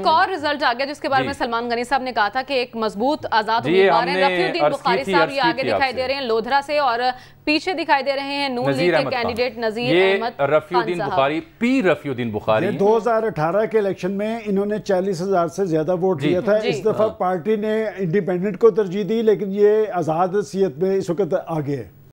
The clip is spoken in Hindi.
एक और रिजल्ट आ गया जिसके बारे में सलमान गनी साहब ने कहा था कि एक मजबूत आजाद उम्मीदवार हैं रफीउद्दीन बुखारी साहब ये आगे दिखाई दे रहे हैं लोधरा से और पीछे दिखाई दे रहे हैं नून लीग के कैंडिडेट नजीर अहमद रफीउद्दीन बुखारी पी रफीउद्दीन बुखारी दो अठारह के इलेक्शन में इन्होंने हजार से ज्यादा वोट दिया था इस दफा हाँ। पार्टी ने इंडिपेंडेंट को तरजीह दी लेकिन ये आजाद सीयत में इस वक्त आगे है